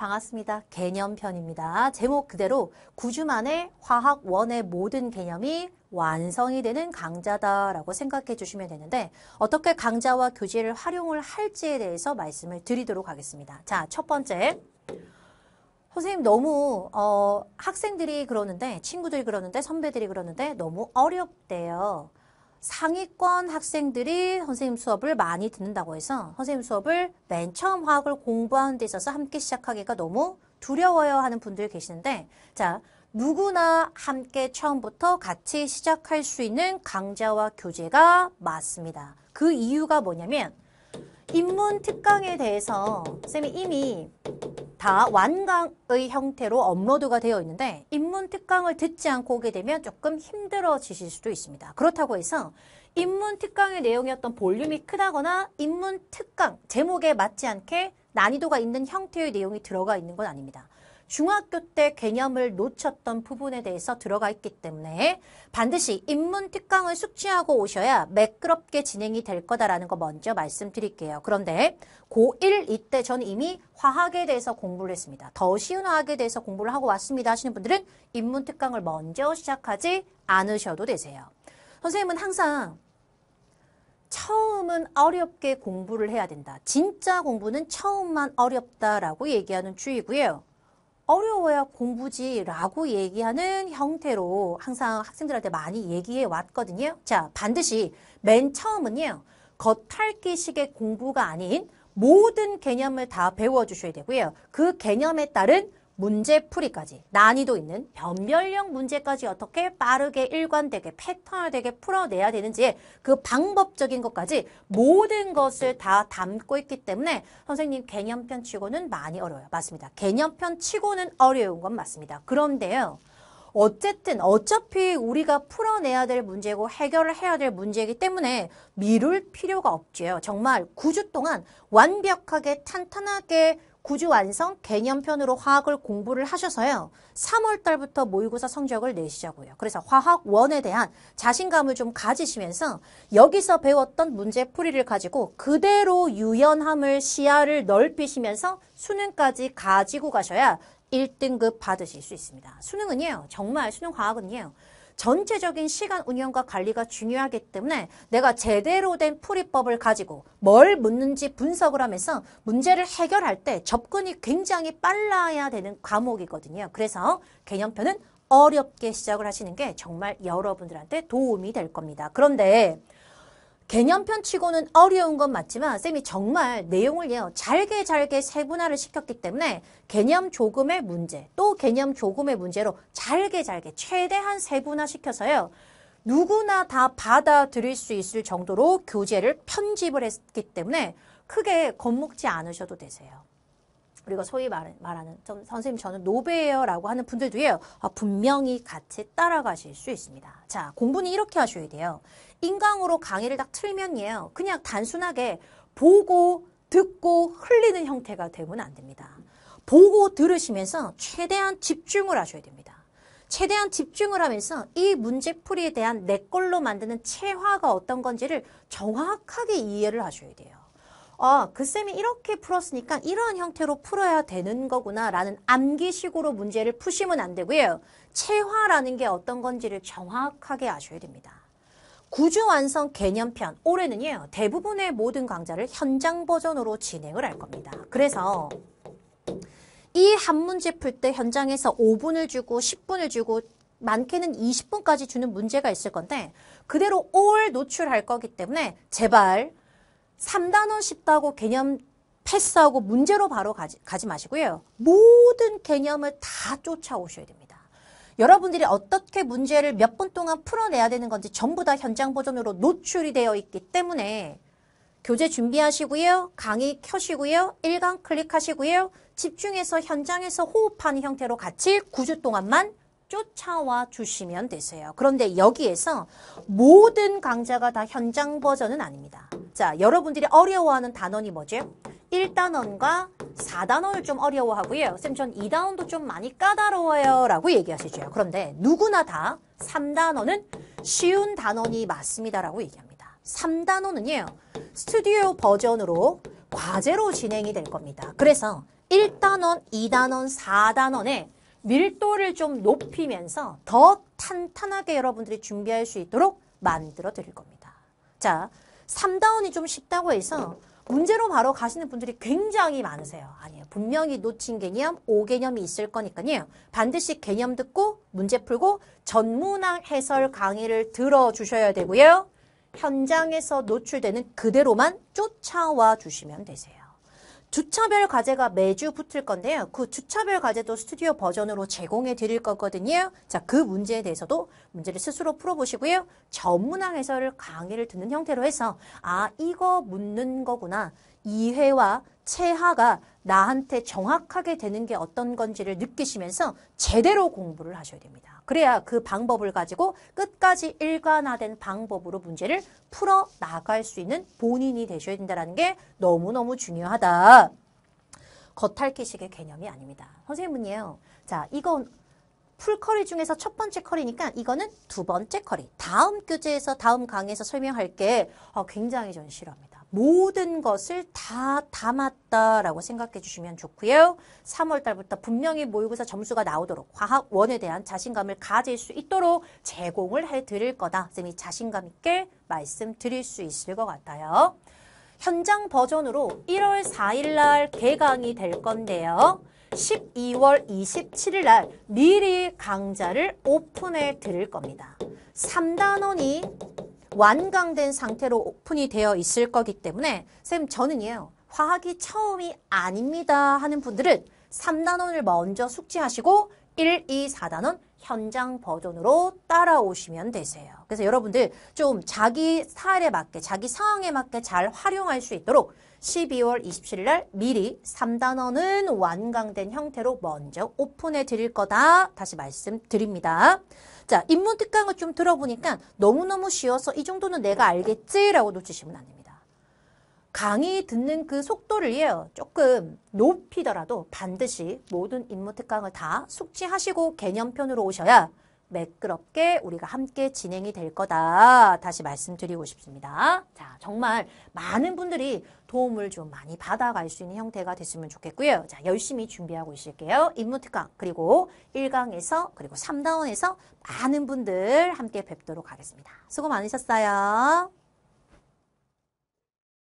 반갑습니다. 개념편입니다. 제목 그대로 9주 만에 화학 원의 모든 개념이 완성이 되는 강좌다라고 생각해 주시면 되는데 어떻게 강좌와 교재를 활용을 할지에 대해서 말씀을 드리도록 하겠습니다. 자, 첫 번째. 선생님 너무 어, 학생들이 그러는데 친구들이 그러는데 선배들이 그러는데 너무 어렵대요. 상위권 학생들이 선생님 수업을 많이 듣는다고 해서 선생님 수업을 맨 처음 화학을 공부하는 데 있어서 함께 시작하기가 너무 두려워요 하는 분들 이 계시는데 자 누구나 함께 처음부터 같이 시작할 수 있는 강좌와 교재가 맞습니다. 그 이유가 뭐냐면 입문 특강에 대해서 선생님이 이미 다 완강의 형태로 업로드가 되어 있는데 입문 특강을 듣지 않고 오게 되면 조금 힘들어지실 수도 있습니다. 그렇다고 해서 입문 특강의 내용이었던 볼륨이 크다거나 입문 특강 제목에 맞지 않게 난이도가 있는 형태의 내용이 들어가 있는 건 아닙니다. 중학교 때 개념을 놓쳤던 부분에 대해서 들어가 있기 때문에 반드시 입문 특강을 숙지하고 오셔야 매끄럽게 진행이 될 거다라는 거 먼저 말씀드릴게요. 그런데 고1 이때 저는 이미 화학에 대해서 공부를 했습니다. 더 쉬운 화학에 대해서 공부를 하고 왔습니다 하시는 분들은 입문 특강을 먼저 시작하지 않으셔도 되세요. 선생님은 항상 처음은 어렵게 공부를 해야 된다. 진짜 공부는 처음만 어렵다라고 얘기하는 주의고요. 어려워야 공부지라고 얘기하는 형태로 항상 학생들한테 많이 얘기해 왔거든요. 자, 반드시 맨 처음은요. 겉핥기식의 공부가 아닌 모든 개념을 다 배워주셔야 되고요. 그 개념에 따른 문제풀이까지 난이도 있는 변별형 문제까지 어떻게 빠르게 일관되게 패턴화되게 풀어내야 되는지 그 방법적인 것까지 모든 것을 다 담고 있기 때문에 선생님 개념편 치고는 많이 어려워요. 맞습니다. 개념편 치고는 어려운 건 맞습니다. 그런데요. 어쨌든 어차피 우리가 풀어내야 될 문제고 해결을 해야 될 문제이기 때문에 미룰 필요가 없지요. 정말 9주 동안 완벽하게 탄탄하게 구주 완성 개념편으로 화학을 공부를 하셔서요. 3월 달부터 모의고사 성적을 내시자고요. 그래서 화학 1에 대한 자신감을 좀 가지시면서 여기서 배웠던 문제 풀이를 가지고 그대로 유연함을 시야를 넓히시면서 수능까지 가지고 가셔야 1등급 받으실 수 있습니다. 수능은요. 정말 수능 과학은요. 전체적인 시간 운영과 관리가 중요하기 때문에 내가 제대로 된 풀이법을 가지고 뭘 묻는지 분석을 하면서 문제를 해결할 때 접근이 굉장히 빨라야 되는 과목이거든요. 그래서 개념표는 어렵게 시작을 하시는 게 정말 여러분들한테 도움이 될 겁니다. 그런데 개념편 치고는 어려운 건 맞지만 쌤이 정말 내용을요 잘게 잘게 세분화를 시켰기 때문에 개념 조금의 문제 또 개념 조금의 문제로 잘게 잘게 최대한 세분화 시켜서요 누구나 다 받아들일 수 있을 정도로 교재를 편집을 했기 때문에 크게 겁먹지 않으셔도 되세요. 우리가 소위 말하는, 말 선생님 저는 노베예요라고 하는 분들도요. 아, 분명히 같이 따라가실 수 있습니다. 자, 공부는 이렇게 하셔야 돼요. 인강으로 강의를 딱 틀면요. 그냥 단순하게 보고 듣고 흘리는 형태가 되면 안 됩니다. 보고 들으시면서 최대한 집중을 하셔야 됩니다. 최대한 집중을 하면서 이 문제풀이에 대한 내 걸로 만드는 체화가 어떤 건지를 정확하게 이해를 하셔야 돼요. 아, 그 쌤이 이렇게 풀었으니까 이러한 형태로 풀어야 되는 거구나 라는 암기식으로 문제를 푸시면 안 되고요. 체화라는 게 어떤 건지를 정확하게 아셔야 됩니다. 구조 완성 개념편 올해는요. 대부분의 모든 강좌를 현장 버전으로 진행을 할 겁니다. 그래서 이 한 문제 풀 때 현장에서 5분을 주고 10분을 주고 많게는 20분까지 주는 문제가 있을 건데 그대로 올 노출할 거기 때문에 제발 3단원 쉽다고 개념 패스하고 문제로 바로 가지, 가지 마시고요. 모든 개념을 다 쫓아오셔야 됩니다. 여러분들이 어떻게 문제를 몇 분 동안 풀어내야 되는 건지 전부 다 현장 버전으로 노출이 되어 있기 때문에 교재 준비하시고요. 강의 켜시고요. 일강 클릭하시고요. 집중해서 현장에서 호흡하는 형태로 같이 9주 동안만 쫓아와 주시면 되세요. 그런데 여기에서 모든 강좌가 다 현장 버전은 아닙니다. 자, 여러분들이 어려워하는 단원이 뭐죠? 1단원과 4단원을 좀 어려워하고요. 쌤, 전 2단원도 좀 많이 까다로워요. 라고 얘기하시죠. 그런데 누구나 다 3단원은 쉬운 단원이 맞습니다라고 얘기합니다. 3단원은요. 스튜디오 버전으로 과제로 진행이 될 겁니다. 그래서 1단원, 2단원, 4단원의 밀도를 좀 높이면서 더 탄탄하게 여러분들이 준비할 수 있도록 만들어 드릴 겁니다. 자, 3다운이 좀 쉽다고 해서 문제로 바로 가시는 분들이 굉장히 많으세요. 아니에요. 분명히 놓친 개념, 오개념이 있을 거니까요. 반드시 개념 듣고 문제 풀고 전문학 해설 강의를 들어주셔야 되고요. 현장에서 노출되는 그대로만 쫓아와 주시면 되세요. 주차별 과제가 매주 붙을 건데요. 그 주차별 과제도 스튜디오 버전으로 제공해 드릴 거거든요. 자, 그 문제에 대해서도 문제를 스스로 풀어보시고요. 전문화 해설을 강의를 듣는 형태로 해서 아, 이거 묻는 거구나. 이해와 체하가 나한테 정확하게 되는 게 어떤 건지를 느끼시면서 제대로 공부를 하셔야 됩니다. 그래야 그 방법을 가지고 끝까지 일관화된 방법으로 문제를 풀어 나갈 수 있는 본인이 되셔야 된다는 게 너무너무 중요하다. 겉핥기식의 개념이 아닙니다. 선생님은요. 자, 이건 풀커리 중에서 첫 번째 커리니까 이거는 두 번째 커리. 다음 교재에서 다음 강의에서 설명할게. 어, 굉장히 전 싫어합니다. 모든 것을 다 담았다라고 생각해 주시면 좋고요. 3월 달부터 분명히 모의고사 점수가 나오도록 과학원에 대한 자신감을 가질 수 있도록 제공을 해 드릴 거다. 선생님이 자신감 있게 말씀드릴 수 있을 것 같아요. 현장 버전으로 1월 4일 날 개강이 될 건데요. 12월 27일 날 미리 강좌를 오픈해 드릴 겁니다. 3단원이 완강된 상태로 오픈이 되어 있을 거기 때문에 쌤 저는요 화학이 처음이 아닙니다 하는 분들은 3단원을 먼저 숙지하시고 1, 2, 4단원 현장 버전으로 따라오시면 되세요. 그래서 여러분들 좀 자기 스타일에 맞게 자기 상황에 맞게 잘 활용할 수 있도록 12월 27일 날 미리 3단원은 완강된 형태로 먼저 오픈해 드릴 거다. 다시 말씀드립니다. 자, 입문 특강을 좀 들어보니까 너무너무 쉬워서 이 정도는 내가 알겠지라고 놓치시면 안 됩니다. 강의 듣는 그 속도를요 조금 높이더라도 반드시 모든 입문 특강을 다 숙지하시고 개념편으로 오셔야 매끄럽게 우리가 함께 진행이 될 거다. 다시 말씀드리고 싶습니다. 자, 정말 많은 분들이 도움을 좀 많이 받아갈 수 있는 형태가 됐으면 좋겠고요. 자, 열심히 준비하고 있을게요. 입무특강 그리고 1강에서 그리고 3다운에서 많은 분들 함께 뵙도록 하겠습니다. 수고 많으셨어요.